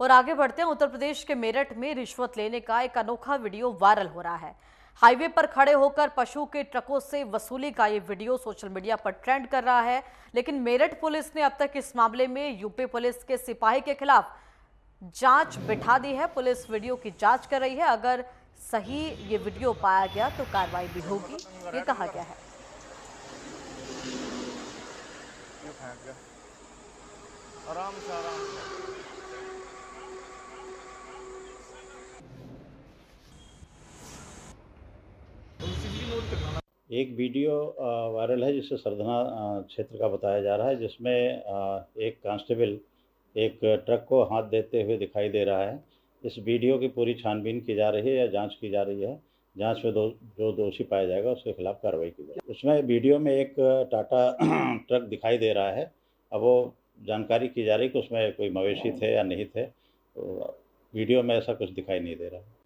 और आगे बढ़ते हैं उत्तर प्रदेश के मेरठ में रिश्वत लेने का एक अनोखा वीडियो वायरल हो रहा है हाईवे पर खड़े होकर पशु के ट्रकों से वसूली का ये वीडियो सोशल मीडिया पर ट्रेंड कर रहा है लेकिन मेरठ पुलिस ने अब तक इस मामले में यूपी पुलिस के सिपाही के खिलाफ जांच बिठा दी है पुलिस वीडियो की जांच कर रही है अगर सही ये वीडियो पाया गया तो कार्रवाई भी होगी ये कहा गया है आराम से एक वीडियो वायरल है जिसे सरधना क्षेत्र का बताया जा रहा है जिसमें एक कांस्टेबल एक ट्रक को हाथ देते हुए दिखाई दे रहा है इस वीडियो की पूरी छानबीन की जा रही है या जांच की जा रही है जांच में दो जो दोषी पाया जाएगा उसके खिलाफ कार्रवाई की जाएगी उसमें वीडियो में एक टाटा ट्रक दिखाई दे रहा है अब वो जानकारी की जा रही है कि उसमें कोई मवेशी थे या नहीं थे तो वीडियो में ऐसा कुछ दिखाई नहीं दे रहा